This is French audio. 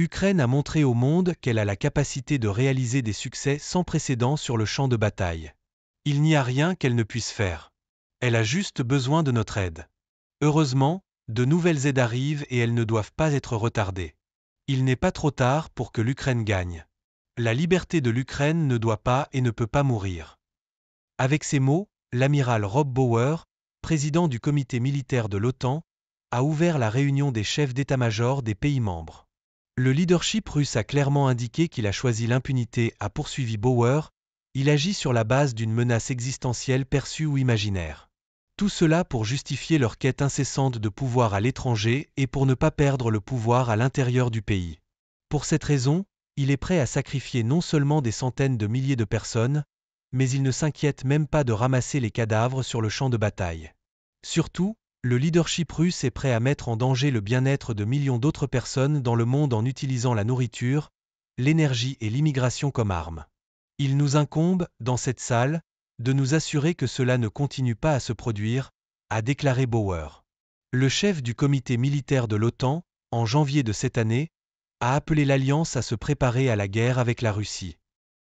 L'Ukraine a montré au monde qu'elle a la capacité de réaliser des succès sans précédent sur le champ de bataille. Il n'y a rien qu'elle ne puisse faire. Elle a juste besoin de notre aide. Heureusement, de nouvelles aides arrivent et elles ne doivent pas être retardées. Il n'est pas trop tard pour que l'Ukraine gagne. La liberté de l'Ukraine ne doit pas et ne peut pas mourir. Avec ces mots, l'amiral Rob Bauer, président du comité militaire de l'OTAN, a ouvert la réunion des chefs d'état-major des pays membres. Le leadership russe a clairement indiqué qu'il a choisi l'impunité, a poursuivi Bauer, il agit sur la base d'une menace existentielle perçue ou imaginaire. Tout cela pour justifier leur quête incessante de pouvoir à l'étranger et pour ne pas perdre le pouvoir à l'intérieur du pays. Pour cette raison, il est prêt à sacrifier non seulement des centaines de milliers de personnes, mais il ne s'inquiète même pas de ramasser les cadavres sur le champ de bataille. Surtout, le leadership russe est prêt à mettre en danger le bien-être de millions d'autres personnes dans le monde en utilisant la nourriture, l'énergie et l'immigration comme armes. Il nous incombe, dans cette salle, de nous assurer que cela ne continue pas à se produire, a déclaré Bauer. Le chef du comité militaire de l'OTAN, en janvier de cette année, a appelé l'Alliance à se préparer à la guerre avec la Russie.